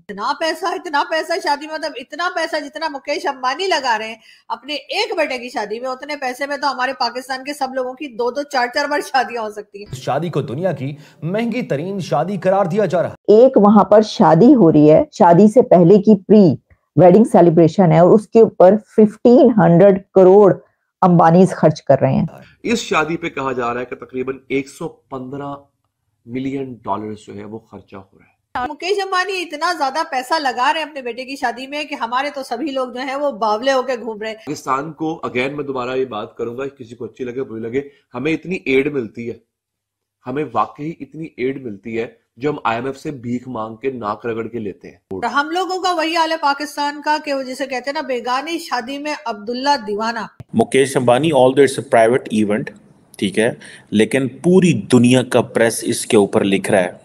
इतना पैसा इतना पैसा शादी में मतलब इतना पैसा जितना मुकेश अंबानी लगा रहे हैं अपने एक बेटे की शादी में उतने पैसे में तो हमारे पाकिस्तान के सब लोगों की दो दो चार चार बार शादियां हो सकती हैं शादी को दुनिया की महंगी तरीन शादी करार दिया जा रहा है एक वहां पर शादी हो रही है शादी से पहले की प्री वेडिंग सेलिब्रेशन है और उसके ऊपर फिफ्टीन हंड्रेड करोड़ अंबानी खर्च कर रहे हैं इस शादी पे कहा जा रहा है कि तकरीबन एक मिलियन डॉलर जो है वो खर्चा हो रहा है मुकेश अंबानी इतना ज्यादा पैसा लगा रहे हैं अपने बेटे की शादी में कि हमारे तो सभी लोग जो है वो बावले होकर घूम रहे हैं पाकिस्तान को अगेन मैं दोबारा ये बात करूंगा किसी को अच्छी लगे बुरी लगे हमें इतनी एड मिलती है हमें वाकई इतनी एड मिलती है जो हम आईएमएफ से भीख मांग के नाक रगड़ के लेते हैं तो हम लोगों का वही हाल है पाकिस्तान का कि वो जिसे कहते हैं ना बेगानी शादी में अब्दुल्ला दीवाना Mukesh Ambani all the it's private event ठीक है लेकिन पूरी दुनिया का प्रेस इसके ऊपर लिख रहा है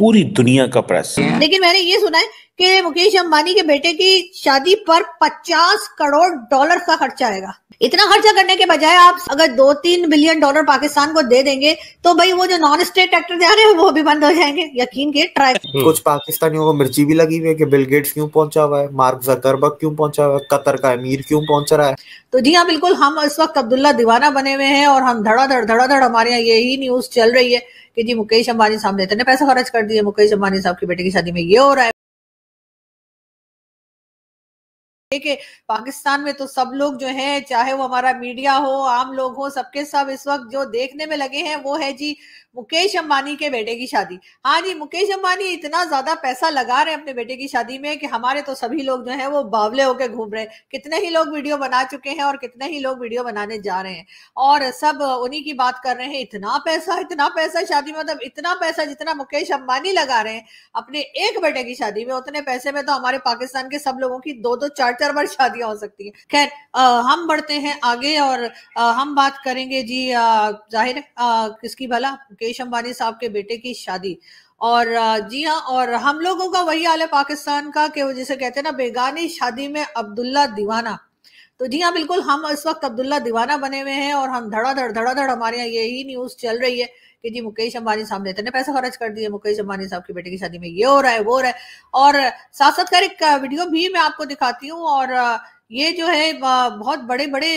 पूरी दुनिया का प्रेस लेकिन मैंने ये सुना है कि मुकेश अंबानी के बेटे की शादी पर 50 करोड़ डॉलर का खर्चा आएगा इतना खर्चा करने के बजाय आप अगर दो तीन बिलियन डॉलर पाकिस्तान को दे देंगे तो भाई वो जो नॉन स्टेट एक्टर जा रहे हैं वो भी बंद हो जाएंगे यकीन के ट्राई हम्म। कुछ पाकिस्तानियों को मिर्ची भी लगी हुई है कि बिल गेट्स क्यों पहुंचा हुआ है मार्क जकरबर्ग क्यों पहुंचा हुआ है कतर का अमीर क्यों पहुंच रहा है तो जी हाँ बिल्कुल हम इस वक्त अब्दुल्ला दीवाना बने हुए हैं और हम धड़ाधड़ धड़ाधड़ हमारे यहाँ यही न्यूज चल रही है कि जी मुकेश अंबानी साहब ने इतने पैसा खर्च कर दिए मुकेश अंबानी साहब के बेटे की शादी में ये हो रहा है कि पाकिस्तान में तो सब लोग जो है चाहे वो हमारा मीडिया हो आम लोग हो सबके सब इस वक्त जो देखने में लगे हैं वो है जी मुकेश अंबानी के बेटे की शादी हाँ जी मुकेश अंबानी इतना ज्यादा पैसा लगा रहे हैं अपने बेटे की शादी में कि हमारे तो सभी लोग जो है वो बावले होकर घूम रहे हैं कितने ही लोग वीडियो बना चुके हैं और कितने ही लोग वीडियो बनाने जा रहे हैं और सब उन्हीं की बात कर रहे हैं इतना पैसा इतना पैसा शादी में मतलब इतना पैसा जितना मुकेश अंबानी लगा रहे हैं अपने एक बेटे की शादी में उतने पैसे में तो हमारे पाकिस्तान के सब लोगों की दो दो चार चार बार शादियां हो सकती हैं खैर हम बढ़ते हैं आगे और आ, हम बात करेंगे जी जाहिर है किसकी भला मुकेश अंबानी साहब के बेटे की शादी और जी हाँ और हम लोगों का वही हाल है पाकिस्तान का कि वो जिसे कहते हैं ना बेगानी शादी में अब्दुल्ला दीवाना तो जी हाँ बिल्कुल हम इस वक्त अब्दुल्ला दीवाना बने हुए हैं और हम धड़ाधड़ धड़ाधड़ हमारे यहाँ यही न्यूज चल रही है कि जी मुकेश अंबानी साहब ने इतने पैसा खर्च कर दिए मुकेश अंबानी साहब की बेटे की शादी में ये हो रहा है वो हो रहा है और साथ साथ कर एक वीडियो भी मैं आपको दिखाती हूँ और ये जो है बहुत बड़े बड़े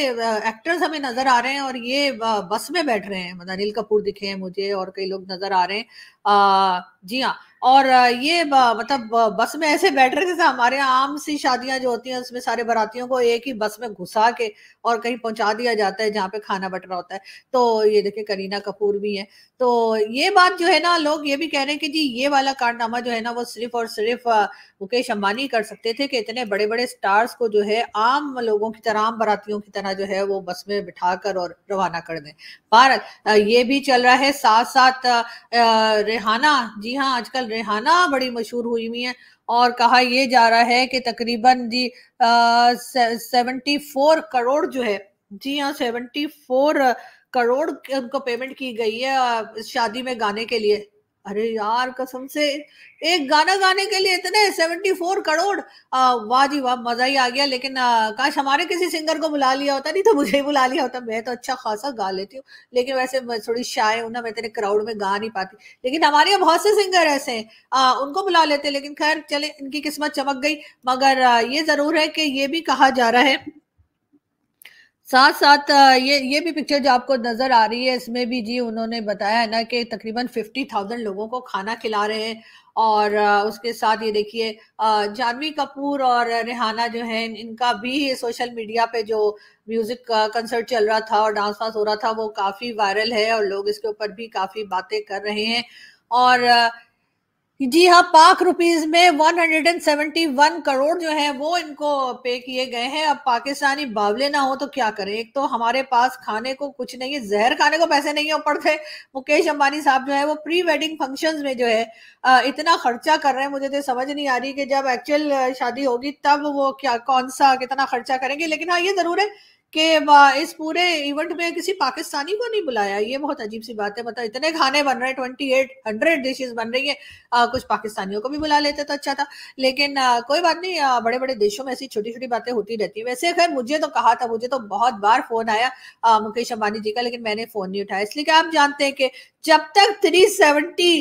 एक्टर्स हमें नजर आ रहे हैं और ये बस में बैठ रहे हैं मतलब अनिल कपूर दिखे हैं मुझे और कई लोग नजर आ रहे हैं जी हाँ और ये मतलब बस में ऐसे बैठ रहे थे हमारे यहाँ आम सी शादियां जो होती हैं उसमें सारे बरातियों को एक ही बस में घुसा के और कहीं पहुंचा दिया जाता है जहाँ पे खाना बट रहा होता है तो ये देखिए करीना कपूर भी है तो ये बात जो है ना लोग ये भी कह रहे हैं कि जी ये वाला कारनामा जो है ना वो सिर्फ और सिर्फ मुकेश अम्बानी कर सकते थे कि इतने बड़े बड़े स्टार्स को जो है आम लोगों की तरह आम बरातियों की तरह जो है वो बस में बिठा कर और रवाना कर दें भारत ये भी चल रहा है साथ साथ रेहाना जी जी हाँ आजकल रेहाना बड़ी मशहूर हुई हुई है और कहा यह जा रहा है कि तकरीबन जी सेवेंटी फोर करोड़ जो है जी हाँ सेवेंटी फोर करोड़ उनको पेमेंट की गई है शादी में गाने के लिए अरे यार कसम से एक गाना गाने के लिए इतने फोर करोड़ वाह जी वाह मजा ही आ गया लेकिन आ, काश हमारे किसी सिंगर को बुला लिया होता नहीं तो मुझे ही बुला लिया होता मैं तो अच्छा खासा गा लेती हूँ लेकिन वैसे मैं थोड़ी शाये हूँ ना मैं इतने क्राउड में गा नहीं पाती लेकिन हमारे यहाँ बहुत से सिंगर ऐसे हैं उनको बुला लेते लेकिन खैर चले इनकी किस्मत चमक गई मगर आ, ये जरूर है कि ये भी कहा जा रहा है साथ साथ ये ये भी पिक्चर जो आपको नजर आ रही है इसमें भी जी उन्होंने बताया है ना कि तकरीबन फिफ्टी थाउजेंड लोगों को खाना खिला रहे हैं और उसके साथ ये देखिए जानवी कपूर और रेहाना जो है इनका भी सोशल मीडिया पे जो म्यूजिक कंसर्ट चल रहा था और डांस वांस हो रहा था वो काफी वायरल है और लोग इसके ऊपर भी काफी बातें कर रहे हैं और जी हाँ पाक रुपीस में 171 करोड़ जो है वो इनको पे किए गए हैं अब पाकिस्तानी बावले ना हो तो क्या करें एक तो हमारे पास खाने को कुछ नहीं है जहर खाने को पैसे नहीं है ऊपर मुकेश अंबानी साहब जो है वो प्री वेडिंग फंक्शंस में जो है इतना खर्चा कर रहे हैं मुझे तो समझ नहीं आ रही कि जब एक्चुअल शादी होगी तब वो क्या कौन सा कितना खर्चा करेंगे लेकिन हाँ ये जरूर है कि इस पूरे इवेंट में किसी पाकिस्तानी को नहीं बुलाया ये बहुत अजीब सी बात है मतलब इतने खाने बन रहे हैं ट्वेंटी एट हंड्रेड डिशेज बन रही आ, कुछ पाकिस्तानियों को भी बुला लेते तो अच्छा था लेकिन आ, कोई बात नहीं आ, बड़े बड़े देशों में ऐसी छोटी छोटी बातें होती रहती है वैसे खैर मुझे तो कहा था मुझे तो बहुत बार फोन आया आ, मुकेश अंबानी जी का लेकिन मैंने फोन नहीं उठाया इसलिए आप जानते हैं कि जब तक थ्री सेवेंटी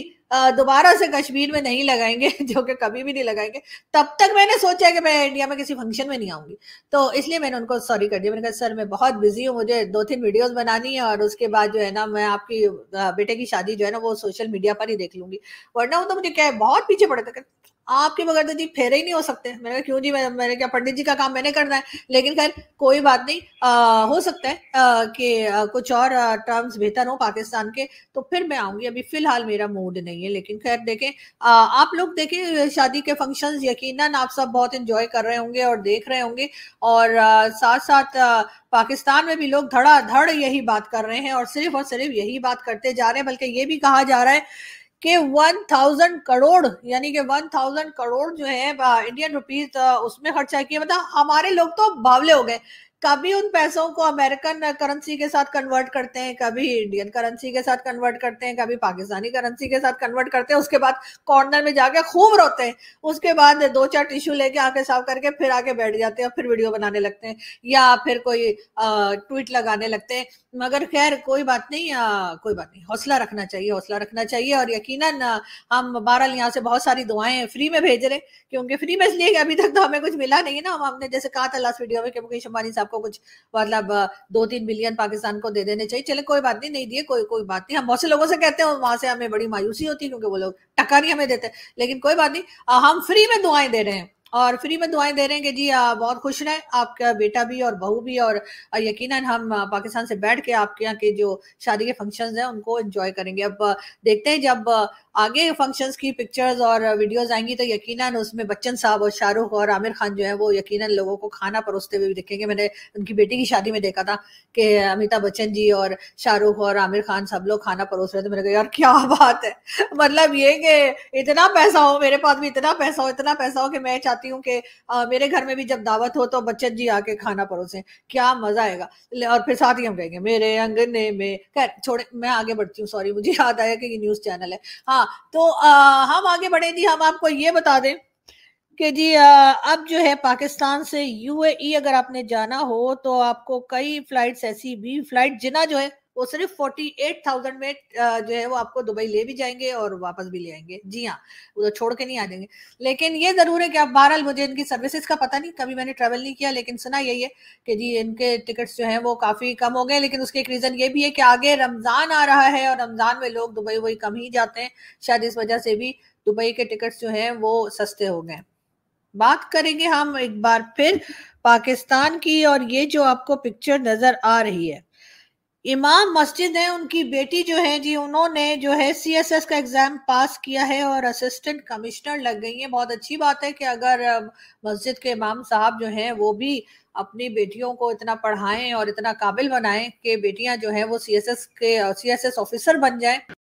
दोबारा से कश्मीर में नहीं लगाएंगे जो कि कभी भी नहीं लगाएंगे तब तक मैंने सोचा कि मैं इंडिया में किसी फंक्शन में नहीं आऊंगी तो इसलिए मैंने उनको सॉरी कर दिया मैंने कहा सर मैं बहुत बिजी हूँ मुझे दो तीन वीडियोस बनानी है और उसके बाद जो है ना मैं आपकी बेटे की शादी जो है ना वो सोशल मीडिया पर ही देख लूंगी वरना वो तो मुझे क्या है बहुत पीछे पड़ता आपके बगैर तो जी फेरे ही नहीं हो सकते मैंने कहा क्यों जी मैं मैंने क्या पंडित जी का काम मैंने करना है लेकिन खैर कोई बात नहीं आ, हो सकता है कि कुछ और टर्म्स बेहतर हो पाकिस्तान के तो फिर मैं आऊंगी अभी फिलहाल मेरा मूड नहीं है लेकिन खैर देखें आ, आप लोग देखें शादी के फंक्शन यकीन आप सब बहुत इंजॉय कर रहे होंगे और देख रहे होंगे और आ, साथ साथ आ, पाकिस्तान में भी लोग धड़ाधड़ यही बात कर रहे हैं और सिर्फ और सिर्फ यही बात करते जा रहे हैं बल्कि ये भी कहा जा रहा है कि 1000 करोड़ यानी कि 1000 करोड़ जो है इंडियन uh, रुपीज uh, उसमें खर्चा किया मतलब हमारे लोग तो बावले हो गए कभी उन पैसों को अमेरिकन करेंसी के साथ कन्वर्ट करते हैं कभी इंडियन करेंसी के साथ कन्वर्ट करते हैं कभी पाकिस्तानी करेंसी के साथ कन्वर्ट करते हैं उसके बाद कॉर्नर में जाके खूब रोते हैं उसके बाद दो चार टिश्यू लेके आके साफ करके फिर आके बैठ जाते हैं और फिर वीडियो बनाने लगते हैं या फिर कोई ट्वीट लगाने लगते हैं मगर खैर कोई बात नहीं आ, कोई बात नहीं हौसला रखना चाहिए हौसला रखना चाहिए और यकीन हम बहरहाल यहाँ से बहुत सारी दुआएं फ्री में भेज रहे क्योंकि फ्री में इसलिए अभी तक तो हमें कुछ मिला नहीं है ना हम हमने जैसे कहा था लास्ट वीडियो में कि मुकेश अंबानी साहब को कुछ मतलब दो तीन बिलियन पाकिस्तान को दे देने चाहिए चले कोई बात नहीं नहीं दिए कोई कोई बात नहीं हम बहुत से लोगों से कहते हैं वहां से हमें बड़ी मायूसी होती है क्योंकि वो लोग टका नहीं हमें देते लेकिन कोई बात नहीं हम फ्री में दुआएं दे रहे हैं और फ्री में दुआएं दे रहे हैं कि जी आ, बहुत खुश रहे आपका बेटा भी और बहू भी और यकीनन हम पाकिस्तान से बैठ के आपके यहाँ के जो शादी के फंक्शंस हैं उनको एंजॉय करेंगे अब देखते हैं जब आगे फंक्शंस की पिक्चर्स और वीडियोस आएंगी तो यकीनन उसमें बच्चन साहब और शाहरुख और आमिर खान जो है वो यकीनन लोगों को खाना परोसते हुए भी दिखेंगे मैंने उनकी बेटी की शादी में देखा था कि अमिताभ बच्चन जी और शाहरुख और आमिर खान सब लोग खाना परोस रहे थे मैंने कहा यार क्या बात है मतलब ये कि इतना पैसा हो मेरे पास भी इतना पैसा हो इतना पैसा हो कि मैं चाहती हूँ कि मेरे घर में भी जब दावत हो तो बच्चन जी आके खाना परोसे क्या मजा आएगा और फिर साथ ही हम कहेंगे मेरे अंगने में खैर छोड़े मैं आगे बढ़ती हूँ सॉरी मुझे याद आया कि ये न्यूज़ चैनल है हाँ हाँ तो आ, हम आगे बढ़े जी हम आपको ये बता दें कि जी अब जो है पाकिस्तान से यूएई अगर आपने जाना हो तो आपको कई फ्लाइट्स ऐसी भी फ्लाइट जिना जो है वो सिर्फ फोर्टी एट थाउजेंड में जो है वो आपको दुबई ले भी जाएंगे और वापस भी ले आएंगे जी हाँ वो तो छोड़ के नहीं आ जाएंगे लेकिन ये जरूर है कि आप बहरहाल मुझे इनकी सर्विसेज का पता नहीं कभी मैंने ट्रेवल नहीं किया लेकिन सुना यही है कि जी इनके टिकट्स जो है वो काफी कम हो गए लेकिन उसके एक रीजन ये भी है कि आगे रमजान आ रहा है और रमजान में लोग दुबई वही कम ही जाते हैं शायद इस वजह से भी दुबई के टिकट्स जो हैं वो सस्ते हो गए बात करेंगे हम एक बार फिर पाकिस्तान की और ये जो आपको पिक्चर नजर आ रही है इमाम मस्जिद है उनकी बेटी जो है जी उन्होंने जो है सीएसएस का एग्ज़ाम पास किया है और असिस्टेंट कमिश्नर लग गई है बहुत अच्छी बात है कि अगर मस्जिद के इमाम साहब जो हैं वो भी अपनी बेटियों को इतना पढ़ाएं और इतना काबिल बनाएं कि बेटियां जो है वो सीएसएस के सीएसएस ऑफिसर बन जाएं